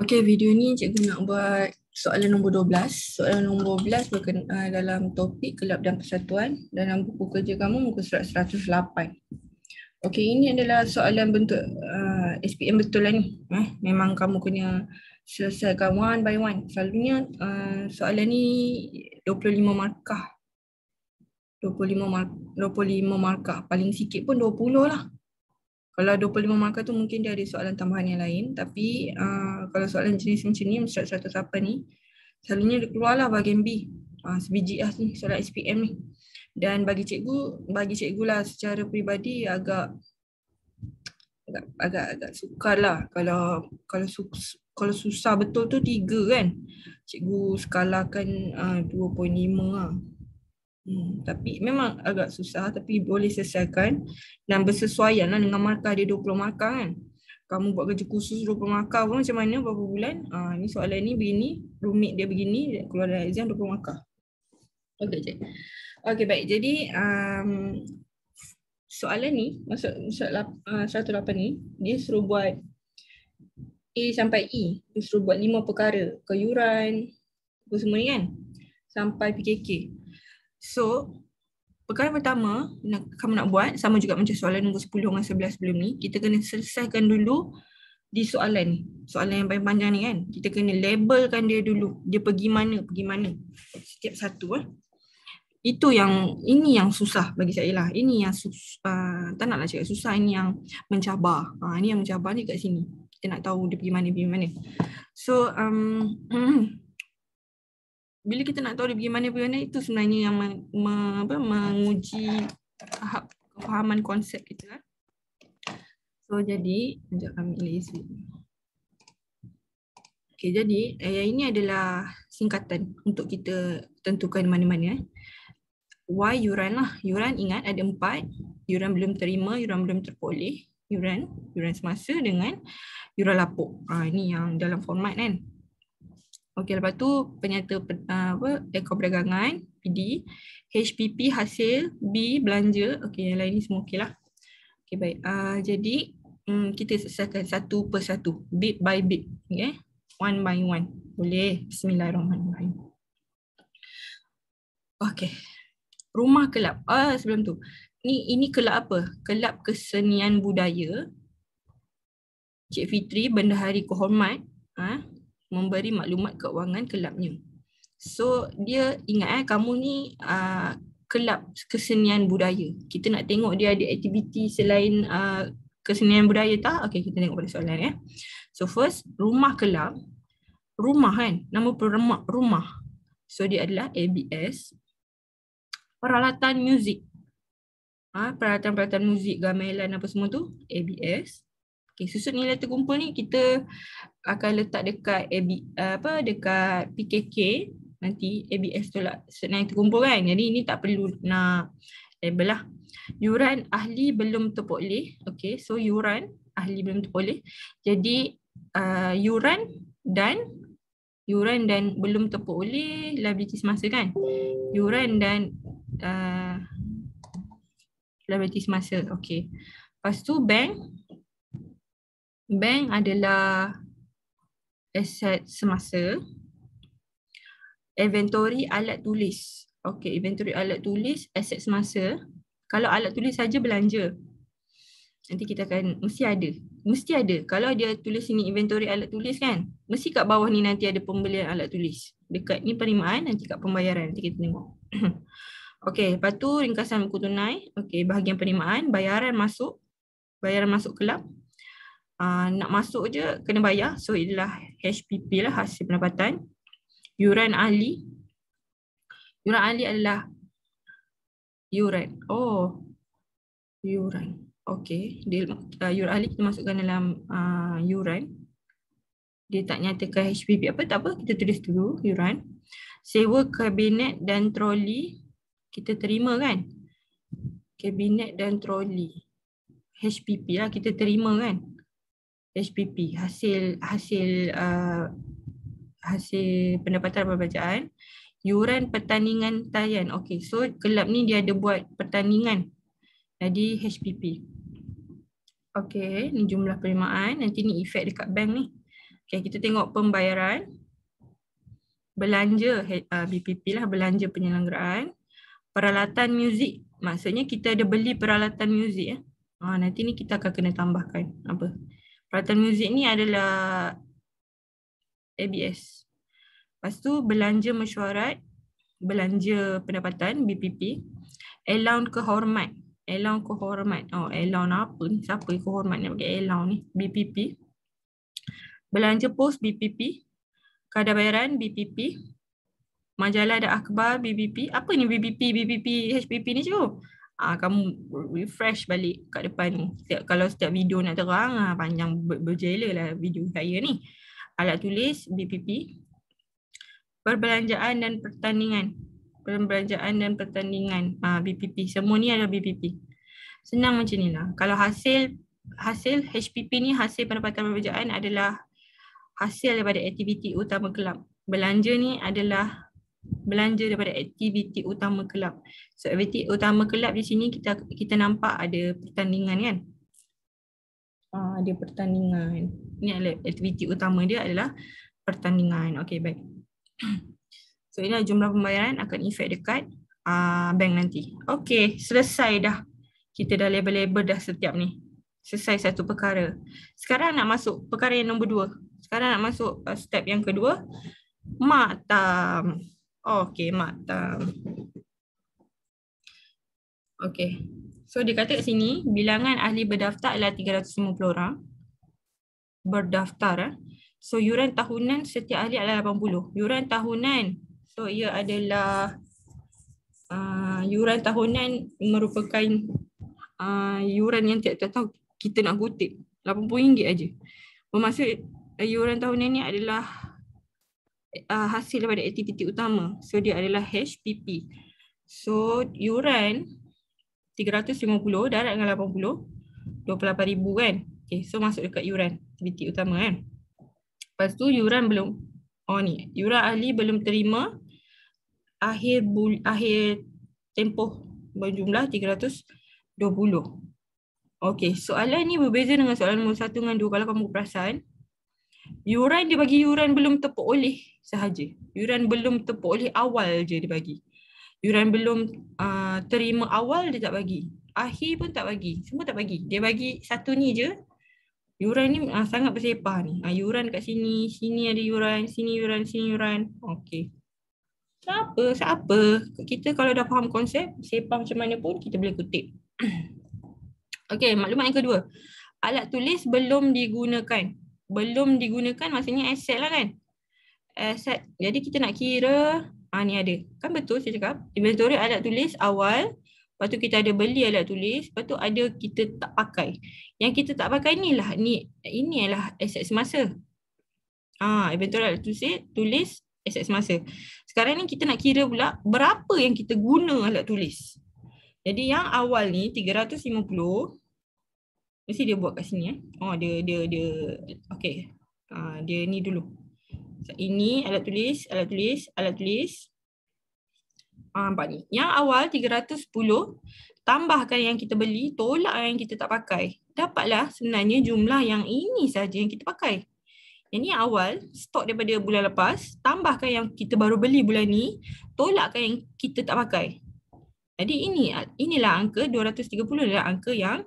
Okay, video ni cikgu nak buat soalan nombor 12. Soalan nombor 12 berkena, uh, dalam topik kelab dan persatuan dalam buku kerja kamu muka surat 108. Okay, ini adalah soalan bentuk uh, ah, SPM betul lah ni. Eh, memang kamu kena selesaikan one by one. Selalunya uh, soalan ni 25 markah. 25, mar- 25 markah. Paling sikit pun 20 lah kalau 25 markah tu mungkin dia ada soalan tambahan yang lain tapi uh, kalau soalan jenis macam ni mesti satu apa ni selalunya keluarlah bahagian B uh, sebiji lah ni soalan SPM ni dan bagi cikgu bagi cikgu lah secara peribadi agak agak agak, agak sukar lah kalau kalau su, kalau susah betul tu tiga kan cikgu skalakan ah, uh, 2.5 lah Hmm. tapi memang agak susah tapi boleh selesaikan dan bersesuaian lah dengan markah dia 20 markah kan. Kamu buat kerja khusus 20 markah pun macam mana berapa bulan. Ah ha, ni soalan ni begini, rumit dia begini, keluar dalam exam 20 markah. Okey je. Okey baik. Jadi um, soalan ni masuk soal 108 ni dia suruh buat A sampai E. Dia suruh buat lima perkara. Keyuran, apa semua ni kan. Sampai PKK. So, perkara pertama nak, kamu nak buat sama juga macam soalan nombor 10 dengan 11 sebelum ni, kita kena selesaikan dulu di soalan ni. Soalan yang paling panjang ni kan. Kita kena labelkan dia dulu. Dia pergi mana, pergi mana. Setiap satu eh. Itu yang, ini yang susah bagi saya lah. Ini yang, sus, uh, tak nak lah cakap susah. Ini yang mencabar. Uh, ini yang mencabar ni kat sini. Kita nak tahu dia pergi mana, pergi mana. So, um, bila kita nak tahu dia pergi mana pergi mana itu sebenarnya yang me, me, apa, menguji tahap kefahaman konsep kita. So jadi, sekejap kami lihat sini. Okay, jadi eh, ini adalah singkatan untuk kita tentukan mana-mana. Eh. Why yuran lah. Yuran ingat ada empat. Yuran belum terima, yuran belum terpoleh. Yuran, yuran semasa dengan yuran lapuk. Ha, ini yang dalam format kan. Okey, lepas tu penyata uh, apa? ekor perdagangan, PD. HPP hasil, B belanja. Okey, yang lain ni semua okey Okey, baik. Uh, jadi, um, kita selesaikan satu per satu. Bit by bit. Okey, one by one. Boleh? Bismillahirrahmanirrahim. Okey. Rumah kelab. Ah, uh, sebelum tu. Ni, ini kelab apa? Kelab kesenian budaya. Cik Fitri, benda hari kehormat. Ha? memberi maklumat keuangan kelabnya. So dia ingat eh kamu ni uh, kelab kesenian budaya. Kita nak tengok dia ada aktiviti selain uh, kesenian budaya tak? Okay kita tengok pada soalan ya. Eh. So first rumah kelab rumah kan nama perumah rumah. So dia adalah ABS peralatan muzik. Ha, peralatan-peralatan muzik, gamelan apa semua tu, ABS. Okay, susun nilai terkumpul ni kita akan letak dekat AB, apa dekat PKK nanti ABS tolak susun nilai terkumpul kan. Jadi ini tak perlu nak label lah. Yuran ahli belum terpoleh. Okay, so yuran ahli belum terpoleh. Jadi uh, yuran dan yuran dan belum terpoleh liability semasa kan. Yuran dan uh, liability semasa. Okay. Lepas tu bank bank adalah aset semasa. Inventory alat tulis. Okey, inventory alat tulis aset semasa. Kalau alat tulis saja belanja. Nanti kita akan mesti ada. Mesti ada. Kalau dia tulis sini inventory alat tulis kan? Mesti kat bawah ni nanti ada pembelian alat tulis. Dekat ni penerimaan nanti kat pembayaran nanti kita tengok. Okey, lepas tu ringkasan buku tunai. Okey, bahagian penerimaan, bayaran masuk. Bayaran masuk kelab uh, nak masuk je kena bayar so itulah HPP lah hasil pendapatan yuran ahli yuran ahli adalah yuran oh yuran okey dia uh, ah, yuran ahli kita masukkan dalam uh, yuran dia tak nyatakan HPP apa tak apa kita tulis dulu yuran sewa kabinet dan troli kita terima kan kabinet dan troli HPP lah kita terima kan SPP hasil hasil uh, hasil pendapatan perbelanjaan yuran pertandingan talian okey so kelab ni dia ada buat pertandingan jadi HPP okey ni jumlah penerimaan nanti ni efek dekat bank ni okey kita tengok pembayaran belanja uh, BPP lah belanja penyelenggaraan peralatan muzik maksudnya kita ada beli peralatan muzik eh ha, nanti ni kita akan kena tambahkan apa Peralatan muzik ni adalah ABS. Lepas tu belanja mesyuarat, belanja pendapatan BPP, allowance kehormat. elang kehormat. Oh, elang apa ni? Siapa yang kehormat nak bagi elang ni? BPP. Belanja pos BPP, kadar bayaran BPP, majalah dan akhbar BPP. Apa ni BPP BPP HPP ni cikgu? ah kamu refresh balik kat depan setiap, kalau setiap video nak terang uh, panjang ber- berjela lah video saya ni alat tulis BPP perbelanjaan dan pertandingan perbelanjaan dan pertandingan ah BPP semua ni ada BPP senang macam ni lah kalau hasil hasil HPP ni hasil pendapatan perbelanjaan adalah hasil daripada aktiviti utama kelab belanja ni adalah belanja daripada aktiviti utama kelab. So aktiviti utama kelab di sini kita kita nampak ada pertandingan kan? Ah, ada pertandingan. Ini adalah aktiviti utama dia adalah pertandingan. Okey, baik. So ini jumlah pembayaran akan efek dekat uh, bank nanti. Okey, selesai dah. Kita dah label-label dah setiap ni. Selesai satu perkara. Sekarang nak masuk perkara yang nombor dua. Sekarang nak masuk ah, step yang kedua. Mak Okay, matang. Okay. So, dia kata kat sini, bilangan ahli berdaftar adalah 350 orang. Berdaftar. Eh. So, yuran tahunan setiap ahli adalah 80. Yuran tahunan. So, ia adalah... Uh, yuran tahunan merupakan uh, yuran yang tiap-tiap tahun kita nak kutip. RM80 aja. Bermaksud uh, yuran tahunan ni adalah uh, hasil daripada aktiviti utama. So dia adalah HPP. So yuran 350 darat dengan 80 28000 kan. Okey, so masuk dekat yuran aktiviti utama kan. Lepas tu yuran belum oh ni, yuran ahli belum terima akhir bul, akhir tempoh berjumlah 320. Okey, soalan ni berbeza dengan soalan nombor 1 dengan 2 kalau kamu perasan. Yuran dia bagi yuran belum tepuk oleh sahaja. Yuran belum tepuk oleh awal je dia bagi. Yuran belum uh, terima awal dia tak bagi. Akhir pun tak bagi. Semua tak bagi. Dia bagi satu ni je. Yuran ni uh, sangat bersepah ni. Uh, yuran kat sini. Sini ada yuran. Sini yuran. Sini yuran. Okay. Siapa? Siapa? Kita kalau dah faham konsep, sepah macam mana pun kita boleh kutip. okay, maklumat yang kedua. Alat tulis belum digunakan belum digunakan maksudnya aset lah kan. Aset. Jadi kita nak kira ha, ni ada. Kan betul saya cakap. Inventory alat tulis awal. Lepas tu kita ada beli alat tulis. Lepas tu ada kita tak pakai. Yang kita tak pakai ni lah. Ni, ini adalah aset semasa. Ha, ah, inventory alat tulis, tulis aset semasa. Sekarang ni kita nak kira pula berapa yang kita guna alat tulis. Jadi yang awal ni 350. Mesti dia buat kat sini eh. Oh dia dia dia okey. Uh, ah, dia ni dulu. So, ini alat tulis, alat tulis, alat tulis. Ah uh, nampak ni. Yang awal 310 tambahkan yang kita beli, tolak yang kita tak pakai. Dapatlah sebenarnya jumlah yang ini saja yang kita pakai. Yang ni awal stok daripada bulan lepas, tambahkan yang kita baru beli bulan ni, tolakkan yang kita tak pakai. Jadi ini inilah angka 230 adalah angka yang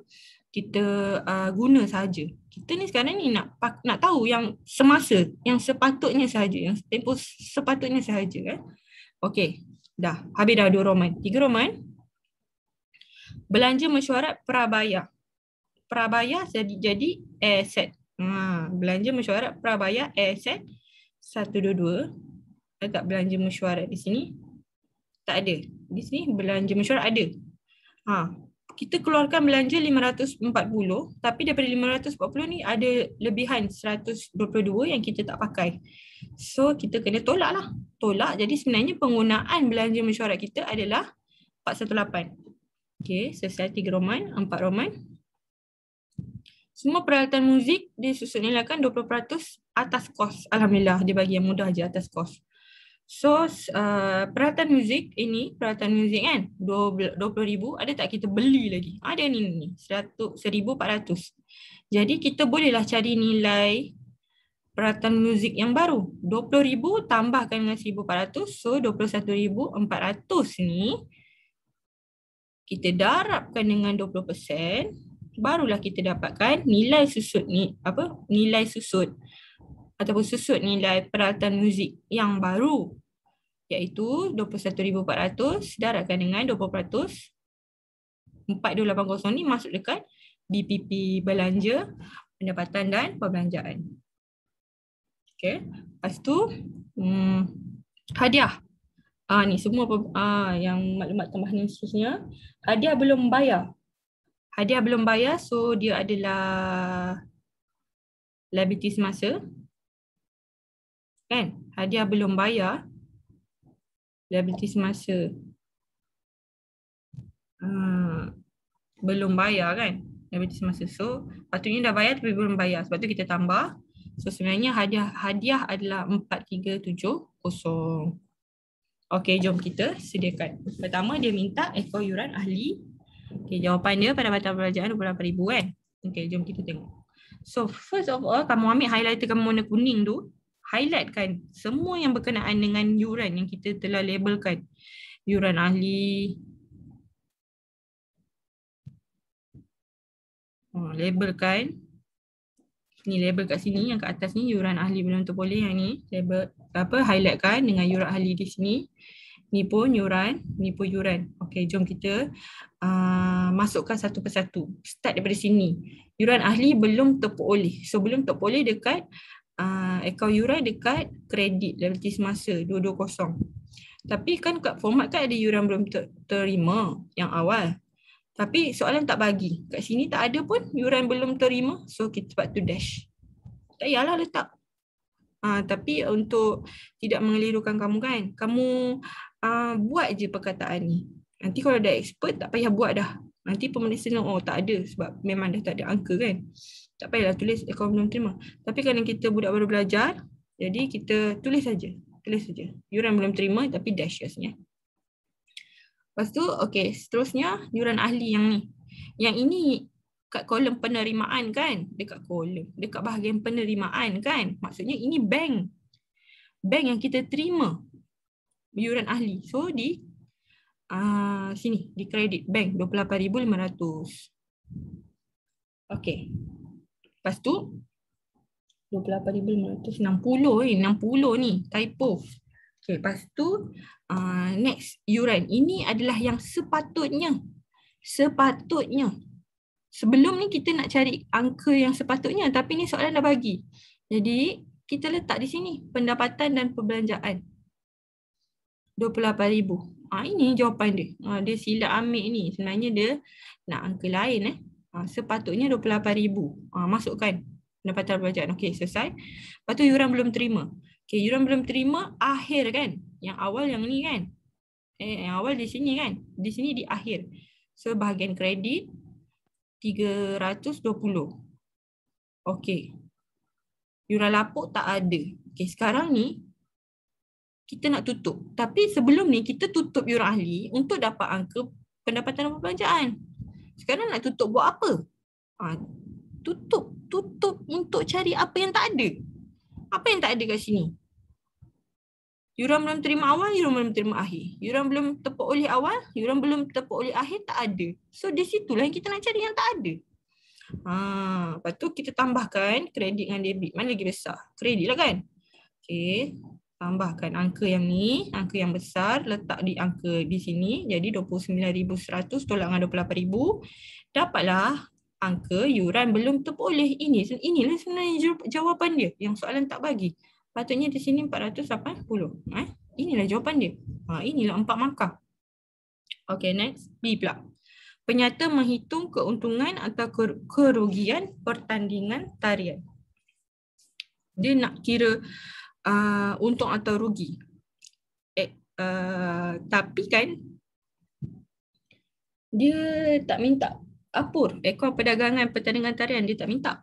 kita uh, guna saja. Kita ni sekarang ni nak nak tahu yang semasa, yang sepatutnya saja, yang tempoh sepatutnya saja kan. Eh. Okey, dah. Habis dah dua roman. Tiga roman. Belanja mesyuarat prabaya. Prabaya jadi jadi aset. Ha, belanja mesyuarat prabaya aset 122. Agak belanja mesyuarat di sini. Tak ada. Di sini belanja mesyuarat ada. Ha, kita keluarkan belanja 540 tapi daripada 540 ni ada lebihan 122 yang kita tak pakai. So kita kena tolak lah. Tolak jadi sebenarnya penggunaan belanja mesyuarat kita adalah 418. Okay, sosial 3 roman, 4 roman. Semua peralatan muzik dia susun nilakan 20% atas kos. Alhamdulillah dia bagi yang mudah je atas kos. So uh, peralatan muzik ini peralatan muzik kan 20000 ada tak kita beli lagi? Ada ni ni 1400. Jadi kita bolehlah cari nilai peralatan muzik yang baru. 20000 tambahkan dengan 1400 so 21400 ni kita darabkan dengan 20% barulah kita dapatkan nilai susut ni apa nilai susut ataupun susut nilai peralatan muzik yang baru iaitu 21400 darabkan dengan 20% 4280 ni masuk dekat BPP belanja pendapatan dan perbelanjaan. Okay, lepas tu hmm, hadiah. Ah ni semua ah yang maklumat tambahan seterusnya, hadiah belum bayar. Hadiah belum bayar so dia adalah liability semasa kan hadiah belum bayar liability semasa hmm, belum bayar kan liability semasa so patutnya dah bayar tapi belum bayar sebab tu kita tambah so sebenarnya hadiah hadiah adalah 4370 Okay, jom kita sediakan pertama dia minta ekor yuran ahli Okay, jawapan dia pada mata pelajaran 28000 kan Okay, jom kita tengok So first of all, kamu ambil highlighter kamu warna kuning tu highlightkan semua yang berkenaan dengan yuran yang kita telah labelkan. Yuran ahli. Oh, labelkan. Ni label kat sini, yang kat atas ni yuran ahli belum tentu boleh. Yang ni label apa highlightkan dengan yuran ahli di sini. Ni pun yuran, ni pun yuran. Okey, jom kita uh, masukkan satu persatu. Start daripada sini. Yuran ahli belum terperoleh. So belum terperoleh dekat akaun yuran dekat kredit dalam liability semasa 220. Tapi kan kat format kan ada yuran belum terima yang awal. Tapi soalan tak bagi. Kat sini tak ada pun yuran belum terima. So kita sebab tu dash. Tak payahlah letak. Ha, tapi untuk tidak mengelirukan kamu kan. Kamu uh, buat je perkataan ni. Nanti kalau dah expert tak payah buat dah. Nanti pemeriksaan oh tak ada sebab memang dah tak ada angka kan tak payahlah tulis kalau belum terima. Tapi kalau kita budak baru belajar, jadi kita tulis saja. Tulis saja. Yuran belum terima tapi dash yes, Lepas tu, okey, seterusnya yuran ahli yang ni. Yang ini kat kolom penerimaan kan? Dekat kolom. Dekat bahagian penerimaan kan? Maksudnya ini bank. Bank yang kita terima. Yuran ahli. So, di uh, sini. Di kredit bank. RM28,500. Okey. Lepas tu 28,560 eh. 60 ni typo. Okay, lepas tu uh, next yuran. Ini adalah yang sepatutnya. Sepatutnya. Sebelum ni kita nak cari angka yang sepatutnya tapi ni soalan dah bagi. Jadi kita letak di sini pendapatan dan perbelanjaan. 28,000. Ha, ah, ini jawapan dia. Ha, dia silap ambil ni. Sebenarnya dia nak angka lain. Eh. Ah, sepatutnya RM28,000 ah, masukkan pendapatan pajak okey selesai lepas tu yuran belum terima okey yuran belum terima akhir kan yang awal yang ni kan eh yang awal di sini kan di sini di akhir so bahagian kredit 320 okey yuran lapuk tak ada okey sekarang ni kita nak tutup tapi sebelum ni kita tutup yuran ahli untuk dapat angka pendapatan pembelanjaan sekarang nak tutup buat apa? Ha, tutup, tutup untuk cari apa yang tak ada. Apa yang tak ada kat sini? Yuran belum terima awal, yuran belum terima akhir. Yuran belum tepuk oleh awal, yuran belum tepuk oleh akhir, tak ada. So, di situlah yang kita nak cari yang tak ada. Ha, lepas tu kita tambahkan kredit dengan debit. Mana lagi besar? Kredit lah kan? Okay tambahkan angka yang ni, angka yang besar letak di angka di sini. Jadi 29,100 tolak dengan 28,000. Dapatlah angka yuran belum terperoleh ini. Inilah sebenarnya jawapan dia yang soalan tak bagi. Patutnya di sini 480. Eh? Ha? Inilah jawapan dia. Ha, inilah empat markah. Okay next, B pula. Penyata menghitung keuntungan atau kerugian pertandingan tarian. Dia nak kira uh, untung atau rugi. Eh, uh, tapi kan dia tak minta apa ekor perdagangan pertandingan tarian dia tak minta.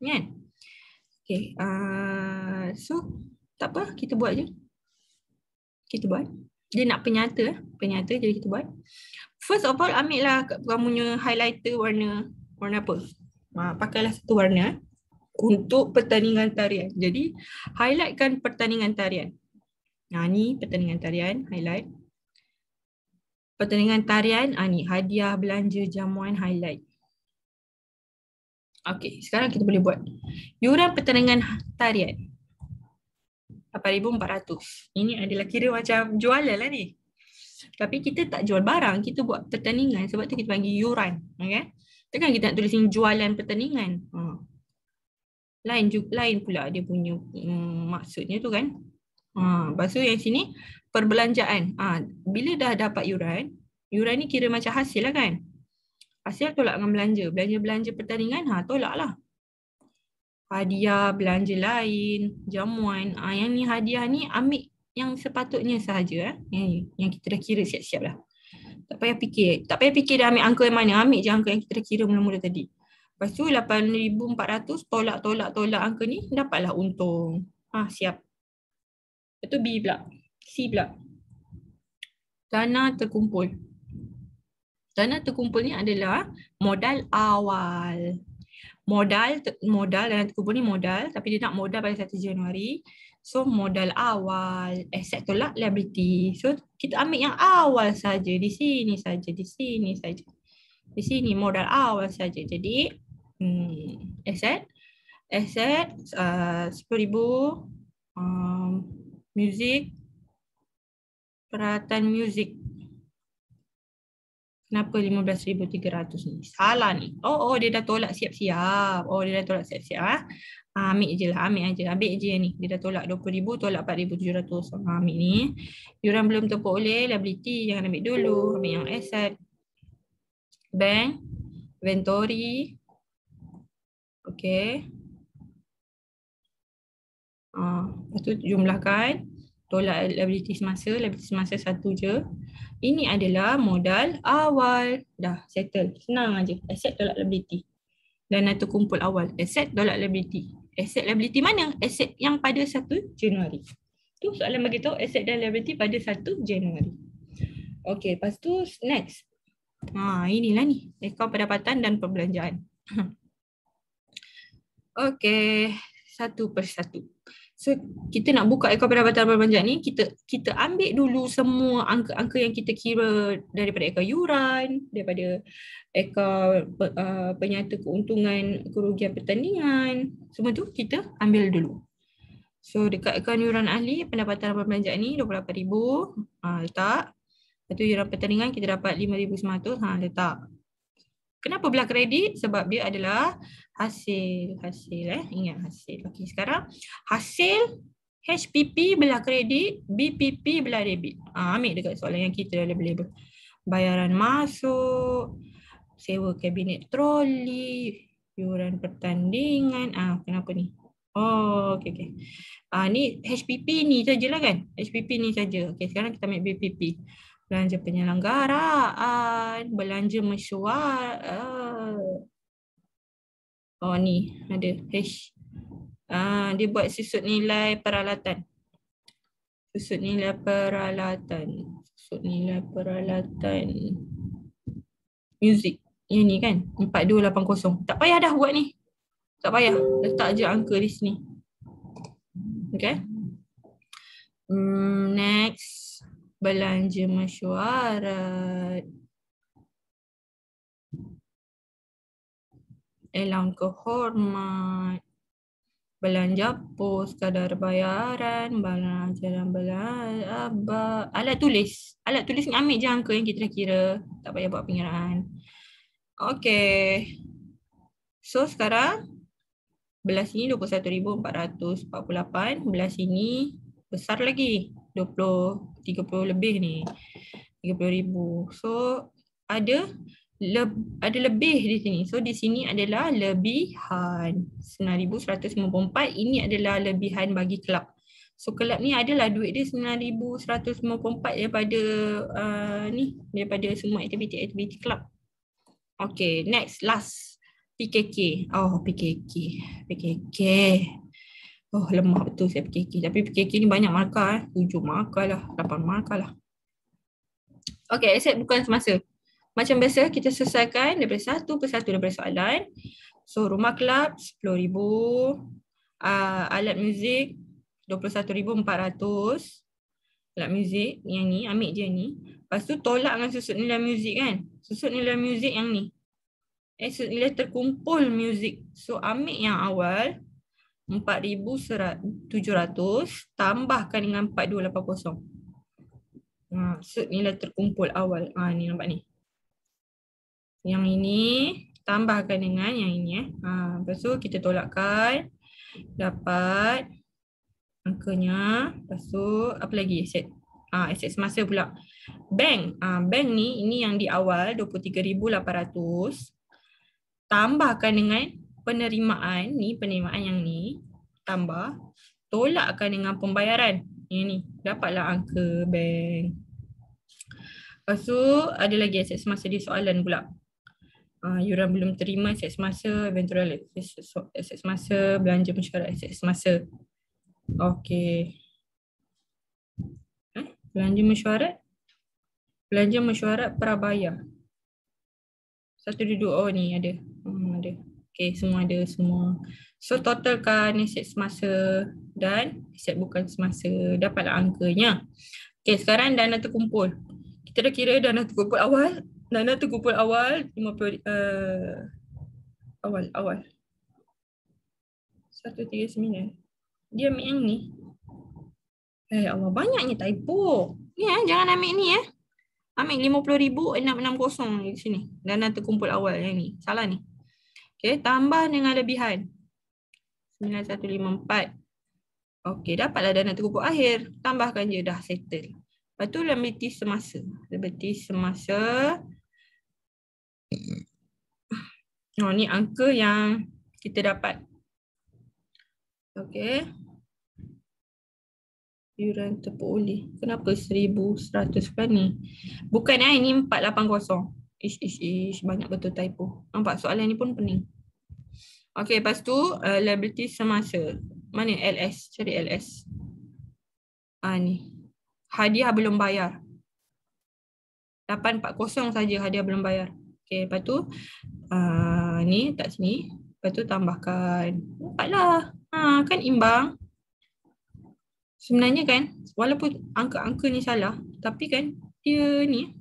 Kan? Okay. Uh, so tak apa kita buat je. Kita buat. Dia nak penyata. Penyata jadi kita buat. First of all ambil lah kamu punya highlighter warna warna apa. Uh, pakailah satu warna. Eh untuk pertandingan tarian. Jadi highlightkan pertandingan tarian. Nah ni pertandingan tarian highlight. Pertandingan tarian ah, ni hadiah belanja jamuan highlight. Okey, sekarang kita boleh buat yuran pertandingan tarian. 8400. Ini adalah kira macam jualan lah ni. Tapi kita tak jual barang, kita buat pertandingan sebab tu kita panggil yuran, okey. Tekan kita nak tulis jualan pertandingan. Ha lain juga lain pula dia punya mm, maksudnya tu kan. Ha, lepas tu yang sini perbelanjaan. Ha, bila dah dapat yuran, yuran ni kira macam hasil lah kan. Hasil tolak dengan belanja. Belanja-belanja pertandingan ha, tolak lah. Hadiah, belanja lain, jamuan. Ha, yang ni hadiah ni ambil yang sepatutnya sahaja. Eh. Yang, yang kita dah kira siap siaplah Tak payah fikir. Tak payah fikir dah ambil angka yang mana. Ambil je angka yang kita kira mula-mula tadi. Lepas tu 8,400 tolak-tolak-tolak angka ni dapatlah untung. Ha, siap. Lepas tu B pula. C pula. Dana terkumpul. Dana terkumpul ni adalah modal awal. Modal modal dana terkumpul ni modal tapi dia nak modal pada 1 Januari. So modal awal, asset tolak liability. So kita ambil yang awal saja di sini saja, di sini saja. Di sini modal awal saja. Jadi hmm, aset eh, aset eh, uh, 10000 um, music peralatan music kenapa 15300 ni salah ni oh oh dia dah tolak siap-siap oh dia dah tolak siap-siap ah -siap, ah, ha? ambil ajalah ambil aja ambil aje ni dia dah tolak 20000 tolak 4700 ha, ah, ambil ni yuran belum tepuk oleh liability jangan ambil dulu ambil yang aset bank inventory Okey. Uh, lepas tu jumlahkan tolak liability semasa. Liability semasa satu je. Ini adalah modal awal. Dah settle. Senang aje. Asset tolak liability. Dana tu kumpul awal. Asset tolak liability. Asset liability mana? Asset yang pada 1 Januari. Tu soalan beritahu asset dan liability pada 1 Januari. Okey. Lepas tu next. Ha, inilah ni. Ekor pendapatan dan perbelanjaan. Okay, satu persatu. So kita nak buka ekor pendapatan perpanjang ni, kita kita ambil dulu semua angka-angka yang kita kira daripada ekor yuran, daripada ekor uh, penyata keuntungan kerugian pertandingan. Semua tu kita ambil dulu. So dekat ekor yuran ahli, pendapatan perpanjang ni RM28,000, ha, letak. Lepas tu yuran pertandingan kita dapat RM5,100, ha, letak. Kenapa belah kredit? Sebab dia adalah hasil hasil eh ingat hasil okey sekarang hasil HPP belah kredit BPP belah debit ha, ambil dekat soalan yang kita dah label bayaran masuk sewa kabinet troli yuran pertandingan ah ha, kenapa ni oh okey okey ah ha, ni HPP ni sajalah kan HPP ni saja okey sekarang kita ambil BPP belanja penyelenggaraan belanja mesyuarat Oh ni ada H. Ah dia buat susut nilai peralatan. Susut nilai peralatan. Susut nilai peralatan. Music. Yang ni kan? 4280. Tak payah dah buat ni. Tak payah. Letak je angka di sini. Okay. Hmm, next. Belanja mesyuarat. elang kehormat, belanja pos, kadar bayaran, belanja dan belanja, alat tulis. Alat tulis ni ambil je angka yang kita kira. Tak payah buat pengiraan. Okay. So sekarang, belah sini 21,448. Belah sini besar lagi. 20, 30 lebih ni. 30,000. So ada le, ada lebih di sini. So di sini adalah lebihan 9,194. Ini adalah lebihan bagi kelab. So kelab ni adalah duit dia 9,194 daripada uh, ni daripada semua aktiviti-aktiviti kelab. Okay, next last PKK. Oh PKK, PKK. Oh lemah betul saya PKK. Tapi PKK ni banyak markah eh. 7 markah lah, 8 markah lah. Okay, except bukan semasa macam biasa kita selesaikan daripada satu persatu daripada soalan. So rumah kelab 10000, uh, ah, alat muzik 21400. Alat muzik yang ni ambil je ni. Lepas tu tolak dengan susut nilai muzik kan. Susut nilai muzik yang ni. Eh susut nilai terkumpul muzik. So ambil yang awal 4700 tambahkan dengan 4280. Ha, uh, susut nilai terkumpul awal. Ha ni nampak ni. Yang ini tambahkan dengan yang ini. Eh. Ha, lepas tu kita tolakkan. Dapat angkanya. Lepas tu apa lagi? Aset, ha, aset semasa pula. Bank. Ha, bank ni ini yang di awal 23,800. Tambahkan dengan penerimaan. Ni penerimaan yang ni. Tambah. Tolakkan dengan pembayaran. Yang ni. Dapatlah angka bank. Lepas ada lagi aset semasa di soalan pula uh, ah, yuran belum terima aset semasa, eventual aset semasa, belanja pencekaran aset semasa. Okey. Eh, belanja mesyuarat. Belanja mesyuarat prabaya. Satu duduk. Oh ni ada. Hmm, ada. Okay semua ada semua. So totalkan aset semasa dan aset bukan semasa. Dapatlah angkanya. Okay sekarang dana terkumpul. Kita dah kira dana terkumpul awal. Nana terkumpul awal, 5 uh, eh, awal, awal. satu tiga sembilan Dia ambil yang ni. Eh Allah, banyaknya typo. Ni ya, eh, jangan ambil ni ya eh. Ambil kosong di sini. Dana terkumpul awal yang ni. Salah ni. Okay, tambah dengan lebihan. empat Okay, dapatlah dana terkumpul akhir. Tambahkan je, dah settle. Lepas tu, lebih semasa. Lebih semasa. Hmm. Oh, ni angka yang kita dapat. Okey. Yuran tepuk uli. Kenapa seribu seratus kan ni? Bukan eh, ini kosong. Ish, ish, ish. Banyak betul typo. Nampak soalan ni pun pening. Okey, lepas tu uh, liability semasa. Mana LS? Cari LS. Ah ni. Hadiah belum bayar. empat kosong saja hadiah belum bayar. Okay, lepas tu uh, ni tak sini. Lepas tu tambahkan. Nampaklah. Ha, ah, kan imbang. Sebenarnya kan, walaupun angka-angka ni salah, tapi kan dia ni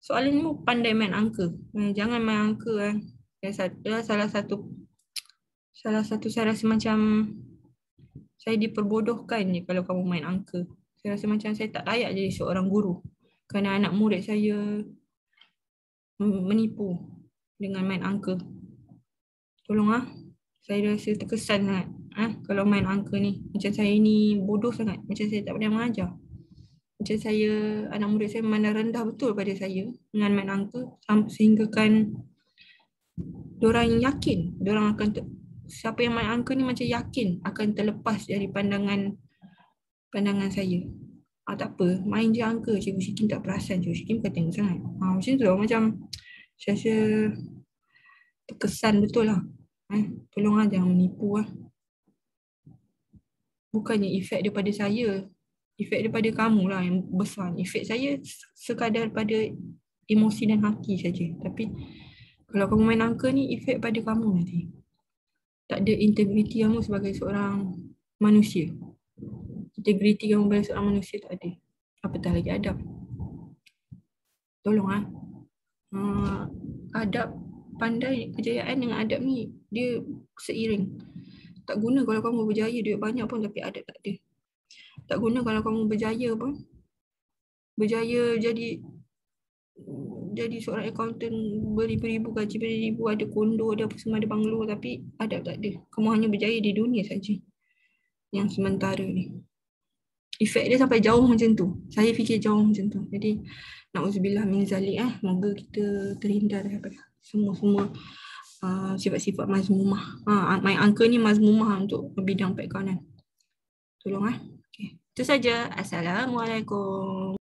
soalan ni pandai main angka. Eh, jangan main angka kan. Dia salah satu salah satu saya rasa macam saya diperbodohkan je kalau kamu main angka. Saya rasa macam saya tak layak jadi seorang guru. Kerana anak murid saya menipu dengan main angka. Tolonglah. Saya rasa terkesan sangat. Eh, kalau main angka ni. Macam saya ni bodoh sangat. Macam saya tak pernah mengajar. Macam saya, anak murid saya memandang rendah betul pada saya dengan main angka. Sehinggakan diorang yakin. Diorang akan ter- siapa yang main angka ni macam yakin akan terlepas dari pandangan pandangan saya ah, tak apa, main je angka Cikgu Syikim tak perasan, Cikgu Syikim kata yang sangat ha, ah, Macam tu lah, macam saya rasa terkesan betul lah eh, Tolonglah jangan menipu lah Bukannya efek daripada saya Efek daripada kamu lah yang besar Efek saya sekadar pada emosi dan hati saja. Tapi kalau kamu main angka ni, efek pada kamu nanti. Tak ada integriti kamu sebagai seorang manusia integriti yang membela seorang manusia tu ada. Apatah lagi adab. Tolong ah. Uh, adab pandai kejayaan dengan adab ni dia seiring. Tak guna kalau kamu berjaya duit banyak pun tapi adab tak ada. Tak guna kalau kamu berjaya pun berjaya jadi jadi seorang accountant beribu-ribu gaji beribu ada kondo ada apa semua ada banglo tapi adab tak ada. Kamu hanya berjaya di dunia saja yang sementara ni. Efek dia sampai jauh macam tu Saya fikir jauh macam tu Jadi Na'udzubillah min zalik eh Moga kita terhindar daripada Semua-semua uh, Sifat-sifat mazmumah ha, My uncle ni mazmumah Untuk bidang pekanan, Tolong eh okay. Itu saja Assalamualaikum